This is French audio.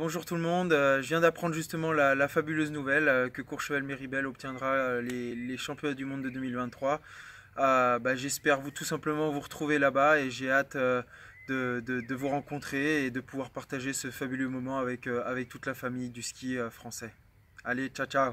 Bonjour tout le monde, euh, je viens d'apprendre justement la, fabuleuse nouvelle euh, que Courchevel-Méribel obtiendra euh, les, championnats du monde de 2023. Bah, j'espère vous tout simplement vous retrouver là-bas et j'ai hâte de, vous rencontrer et de pouvoir partager ce fabuleux moment avec, avec toute la famille du ski français. Allez, ciao ciao